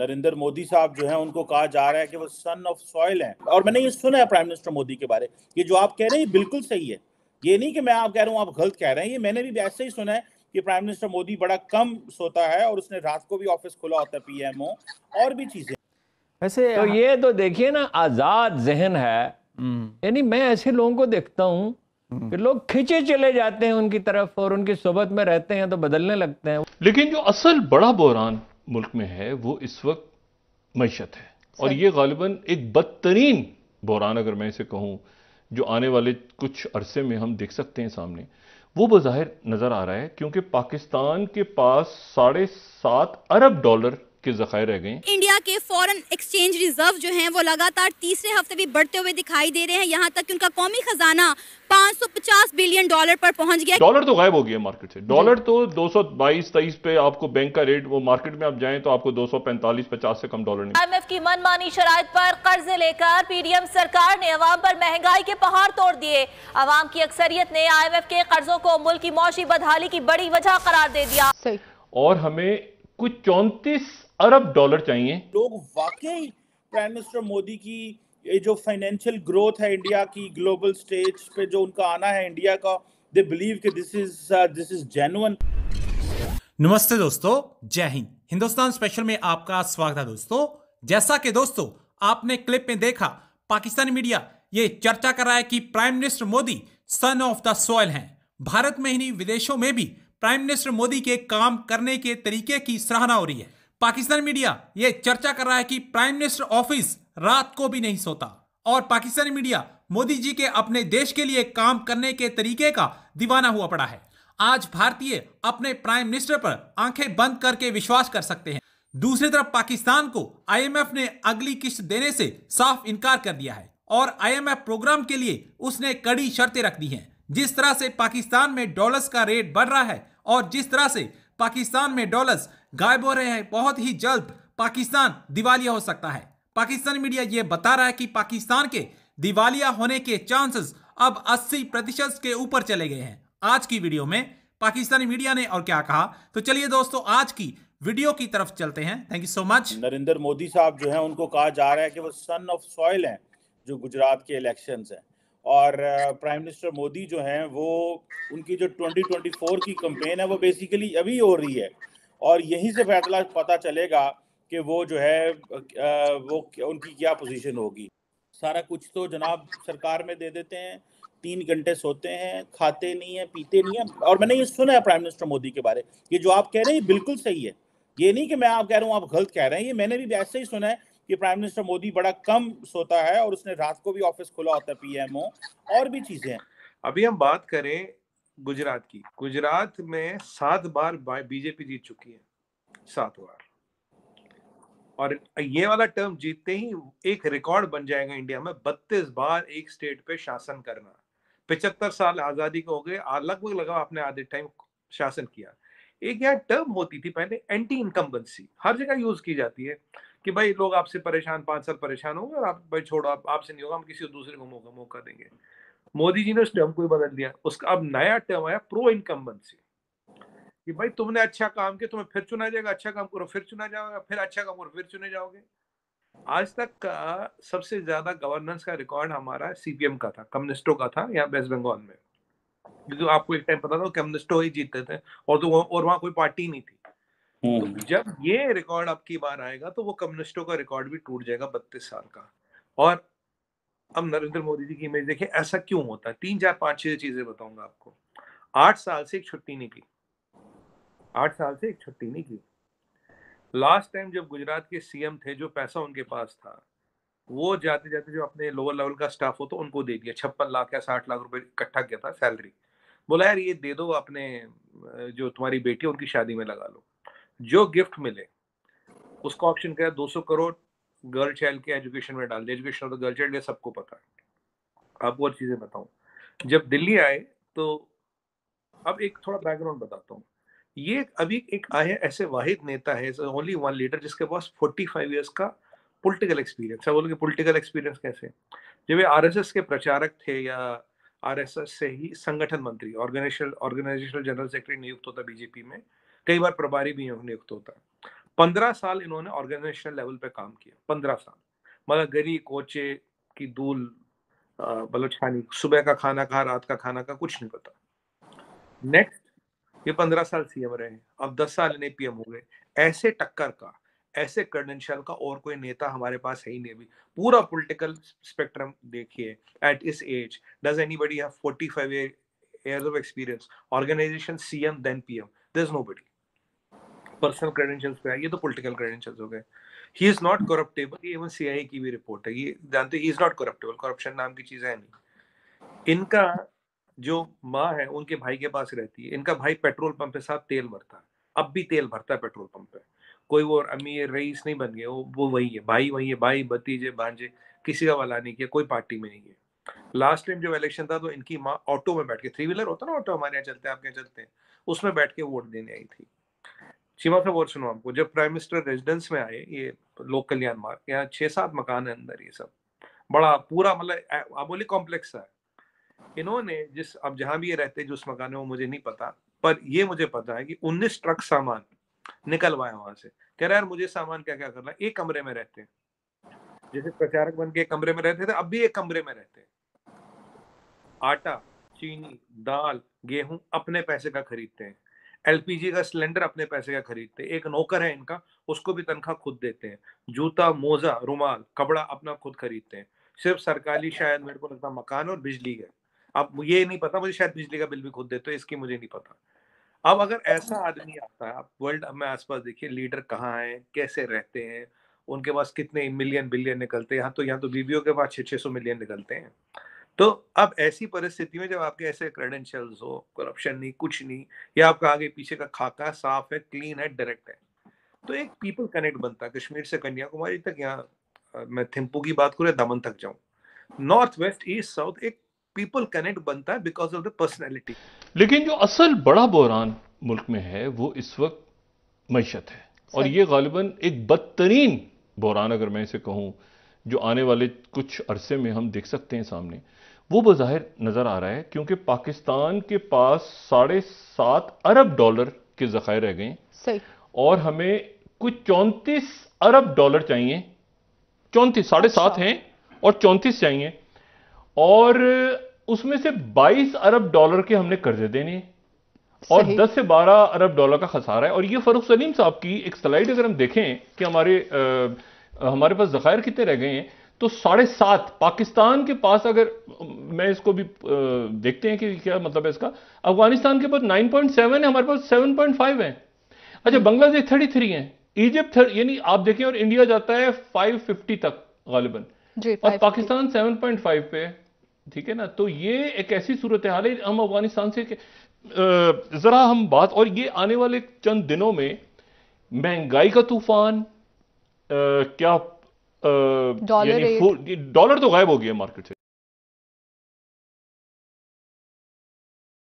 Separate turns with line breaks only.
नरेंद्र मोदी साहब जो है उनको कहा जा रहा है कि वो सन ऑफ सॉइल हैं और मैंने ये सुना है प्राइम मिनिस्टर मोदी के बारे ये जो आप कह रहे हैं बिल्कुल सही है ये नहीं कि मैं आप कह रहा हूँ आप गलत कह रहे हैं ये मैंने भी ऐसे ही सुना है कि प्राइम मिनिस्टर मोदी बड़ा कम सोता है और उसने रात को भी ऑफिस खुला होता है पीएमओ और भी चीजें
वैसे तो हाँ। ये तो देखिए ना आजाद जहन है हम्म। यानी मैं ऐसे लोगों को देखता हूँ हम्म। कि लोग खींचे चले जाते हैं उनकी तरफ और उनकी सोबत में रहते हैं तो बदलने लगते हैं लेकिन जो असल बड़ा बोरान मुल्क में है वो इस वक्त मीशत है और ये गालिबा एक बदतरीन बहरान अगर मैं इसे कहूँ जो आने वाले कुछ अरसे में हम देख सकते हैं सामने वो बाहिर नज़र आ रहा है क्योंकि पाकिस्तान के पास साढ़े सात अरब डॉलर के जखायर रह गए
इंडिया के फॉरेन एक्सचेंज रिजर्व जो हैं वो लगातार तीसरे हफ्ते भी बढ़ते हुए दिखाई दे रहे हैं यहाँ तक उनका कौमी खजाना 550 बिलियन डॉलर पर पहुंच गया डॉलर तो
गायब हो गया मार्केट से डॉलर तो 222 23 पे आपको बैंक का रेट वो मार्केट में आप जाएं तो आपको 245 50 से कम डॉलर
एमएफ की मनमानी शराय पर कर्ज लेकर पीडीएम सरकार ने अवाम पर महंगाई के पहाड़ तोड़ दिए अवाम की अक्सरियत ने आईएमएफ के कर्जों को मुल्क की मौसी बदहाली
की बड़ी वजह करार दे दिया
और हमें कुछ चौंतीस अरब डॉलर चाहिए
लोग वाकई प्राइम मिनिस्टर मोदी की ये जो फाइनेंशियल ग्रोथ है इंडिया की ग्लोबल स्टेज पे जो उनका आना है इंडिया का दे बिलीव कि this is this is genuine
नमस्ते दोस्तों जय हिंद हिंदुस्तान स्पेशल में आपका स्वागत है दोस्तों जैसा कि दोस्तों आपने क्लिप में देखा पाकिस्तानी मीडिया ये चर्चा कर रहा है कि prime minister Modi son of the soil हैं भारत में ही नहीं विदेशों में भी प्राइम मिनिस्टर मोदी के काम करने के तरीके की सराहना हो रही है पाकिस्तान मीडिया ये चर्चा कर रहा है कि प्राइम मिनिस्टर ऑफिस रात को भी नहीं सोता और पाकिस्तानी मीडिया मोदी जी के अपने देश के लिए काम करने के तरीके का दीवाना हुआ पड़ा है आज भारतीय अपने प्राइम मिनिस्टर पर आंखें बंद करके विश्वास कर सकते हैं दूसरी तरफ पाकिस्तान को आईएमएफ ने अगली किस्त देने से साफ इनकार कर दिया है और आईएमएफ प्रोग्राम के लिए उसने कड़ी शर्तें रख दी हैं जिस तरह से पाकिस्तान में डॉलर्स का रेट बढ़ रहा है और जिस तरह से पाकिस्तान में डॉलर्स गायब हो रहे हैं बहुत ही जल्द पाकिस्तान दिवालिया हो सकता है पाकिस्तान मीडिया ये बता रहा है कि पाकिस्तान के दिवालिया होने के चांसेस अब 80 प्रतिशत के ऊपर चले गए हैं आज की वीडियो में पाकिस्तानी
मीडिया ने और क्या कहा तो चलिए दोस्तों आज की वीडियो की तरफ चलते हैं thank you so much Narendra Modi साहब जो है उनको कहा जा रहा है कि वो सन ऑफ सॉइल है जो गुजरात के इलेक्शन है और प्राइम मिनिस्टर मोदी जो हैं वो उनकी जो 2024 की कंपेन है वो बेसिकली अभी हो रही है और यहीं से फैसला पता चलेगा कि वो जो है वो उनकी क्या पोजीशन होगी सारा कुछ तो जनाब सरकार में दे देते हैं तीन घंटे सोते हैं खाते नहीं हैं पीते नहीं हैं और मैंने ये सुना है प्राइम मिनिस्टर मोदी के बारे ये जो आप कह रहे हैं ये बिल्कुल सही है ये नहीं कि मैं आप कह रहा हूँ आप गलत कह रहे हैं ये मैंने भी ऐसे ही सुना है कि प्राइम मिनिस्टर मोदी बड़ा कम सोता है और उसने रात को भी ऑफिस खुला होता है
पीएमओ और भी चीजें अभी हम बात करें गुजरात की गुजरात में सात बार बीजेपी जीत चुकी है सात बार और ये वाला टर्म जीतते ही एक रिकॉर्ड बन जाएगा इंडिया में बत्तीस बार एक स्टेट पे शासन करना पिछहत्तर साल आजादी को हो गए लगभग लगा आपने आधे टाइम शासन किया एक यहाँ टर्म होती थी पहले एंटी इनकम्बेंसी हर जगह यूज की जाती है कि भाई लोग आपसे परेशान पांच साल परेशान होंगे और आप भाई छोड़ो आप आपसे नहीं होगा हम किसी दूसरे को मौका मौका देंगे मोदी जी ने उस टर्म को बदल दिया उसका अब नया टर्म आया प्रो इनकम्बेंसी कि भाई तुमने अच्छा काम किया तुम्हें फिर चुना जाएगा अच्छा काम करो फिर चुना जाओगे फिर अच्छा काम करो फिर चुने जाओगे आज तक का सबसे ज्यादा गवर्नेंस का रिकॉर्ड हमारा सीपीएम का था कम्युनिस्टों का था यहाँ वेस्ट बंगाल में क्योंकि आपको एक टाइम पता था कम्युनिस्टो ही जीतते थे और तो और वहाँ कोई पार्टी नहीं थी हम्म। तो जब ये रिकॉर्ड आपकी बार आएगा तो वो कम्युनिस्टों का रिकॉर्ड भी टूट जाएगा बत्तीस साल का और अब नरेंद्र मोदी जी की इमेज देखिए ऐसा क्यों होता है तीन चार पांच छह चीजें बताऊंगा आपको आठ साल से एक छुट्टी नहीं की आठ साल से एक छुट्टी नहीं की लास्ट टाइम जब गुजरात के सीएम थे जो पैसा उनके पास था वो जाते जाते जो अपने लोअर लेवल का स्टाफ हो तो उनको दे दिया छप्पन लाख या साठ लाख रुपए इकट्ठा किया था सैलरी बोला यार ये दे दो अपने जो तुम्हारी बेटी है उनकी शादी में लगा लो जो गिफ्ट मिले उसका ऑप्शन क्या है सौ करोड़ गर्ल चाइल्ड के एजुकेशन में डाल एजुकेशन तो गर्ल चाइल्ड सबको पता है आप वो चीज़ें बताऊं जब दिल्ली आए तो अब एक थोड़ा बैकग्राउंड बताता हूँ ये अभी एक आए ऐसे वाहिद नेता है ओनली वन लीडर जिसके पास फोर्टी फाइव ईयर्स का पोलिटिकल एक्सपीरियंस है बोलोगे पोलिटिकल एक्सपीरियंस कैसे जब ये आर के प्रचारक थे या आरएसएस से ही संगठन मंत्री ऑर्गेनाइजेशन ऑर्गेनाइजेशनल जनरल सेक्रेटरी नियुक्त होता बीजेपी में कई बार प्रभारी भी नियुक्त होता है पंद्रह साल इन्होंने ऑर्गेनाइजेशनल लेवल पे काम किया पंद्रह साल मतलब गरी कोचे की धूल मतलब छानी सुबह का खाना कहा रात का खाना का कुछ नहीं पता नेक्स्ट ये पंद्रह साल सीएम रहे अब दस साल इन्हें पीएम हो गए ऐसे टक्कर का ऐसे क्रेडेंशियल का और कोई नेता हमारे पास है ही नहीं अभी पूरा पॉलिटिकल स्पेक्ट्रम देखिए at this age does anybody have 45 organisation CM then PM पी एम pm there's nobody personal credentials पे आएगी तो पॉलिटिकल क्रेडेंशियल्स हो गए ही इज नॉट करप्टेबल ये इवन सीआईए की भी रिपोर्ट है ये जानते he is not corruptible corruption नाम की चीज है नहीं इनका जो माँ है उनके भाई के पास रहती है इनका भाई पेट्रोल पंप के साथ तेल भरता है अब भी तेल भरता है पेट्रोल पंप पे कोई वो अमीर रईस नहीं बन गए वो वो वही है भाई वही है भाई भतीजे भांजे किसी का वाला नहीं किया कोई पार्टी में नहीं है लास्ट टाइम जब इलेक्शन था तो इनकी माँ ऑटो में बैठ के थ्री व्हीलर होता ना ऑटो हमारे यहाँ चलते हैं आपके यहाँ चलते हैं उसमें बैठ के वोट देने आई थी सीमा से बोल सुनो आपको जब प्राइम मिनिस्टर रेजिडेंस में आए ये लोक कल्याण मार्ग यहाँ छह सात मकान है अंदर ये सब बड़ा पूरा मतलब आबोली कॉम्प्लेक्स है इन्होंने जिस अब जहां भी ये रहते जो उस मकान में वो मुझे नहीं पता पर ये मुझे पता है कि 19 ट्रक सामान निकलवाए वहां से कह रहा यार मुझे सामान क्या क्या करना एक कमरे में रहते हैं जैसे प्रचारक बन के एक कमरे में रहते थे अब भी एक कमरे में रहते हैं आटा चीनी दाल गेहूं अपने पैसे का खरीदते हैं एलपीजी का सिलेंडर अपने पैसे का खरीदते हैं एक नौकर है इनका उसको भी तनख्वाह खुद देते हैं जूता मोजा रुमाल कपड़ा अपना खुद खरीदते हैं सिर्फ सरकारी शायद मेरे को लगता मकान और बिजली का अब ये नहीं पता मुझे शायद बिजली का बिल भी खुद देते हो इसकी मुझे नहीं पता अब अगर ऐसा आदमी आता है आप वर्ल्ड में आसपास देखिए लीडर कहाँ हैं कैसे रहते हैं उनके पास कितने मिलियन बिलियन निकलते हैं यहाँ तो यहाँ तो बीबीओ के पास छः छः सौ मिलियन निकलते हैं तो अब ऐसी परिस्थिति में जब आपके ऐसे क्रेडेंशियल्स हो करप्शन नहीं कुछ नहीं या आपका आगे पीछे का खाका साफ है क्लीन है डायरेक्ट है तो एक पीपल कनेक्ट बनता है कश्मीर से कन्याकुमारी तक यहाँ मैं थिम्पू की बात करूँ दमन तक जाऊँ नॉर्थ वेस्ट ईस्ट
साउथ एक पीपल कनेक्ट बनता है बिकॉज ऑफ द पर्सनैलिटी लेकिन जो असल बड़ा बहरान मुल्क में है वो इस वक्त मीशत है और ये गालिबा एक बदतरीन बहरान अगर मैं इसे कहूँ जो आने वाले कुछ अरसे में हम देख सकते हैं सामने वो बाहिर नज़र आ रहा है क्योंकि पाकिस्तान के पास साढ़े सात अरब डॉलर के ज़खायर रह गए सही और हमें कुछ चौंतीस अरब डॉलर चाहिए चौंतीस साढ़े सात अच्छा। हैं और चौंतीस चाहिए और उसमें से बाईस अरब डॉलर के हमने कर्जे देने और 10 से 12 अरब डॉलर का खसारा है और ये फरूख सलीम साहब की एक स्लाइड अगर हम देखें कि हमारे आ, हमारे पास जखायर कितने रह गए हैं तो साढ़े सात पाकिस्तान के पास अगर मैं इसको भी देखते हैं कि क्या मतलब है इसका अफगानिस्तान के पास नाइन पॉइंट सेवन है हमारे पास सेवन पॉइंट फाइव है अच्छा बांग्लादेश थर्टी थ्री है इजिप्ट यानी आप देखें और इंडिया जाता है फाइव फिफ्टी तक गालिबन और पाकिस्तान सेवन पॉइंट फाइव पे ठीक है ना तो ये एक ऐसी सूरत हाल है हम अफगानिस्तान से ज़रा हम बात और ये आने वाले चंद दिनों में महंगाई का तूफान क्या डॉलर तो गायब हो गया मार्केट से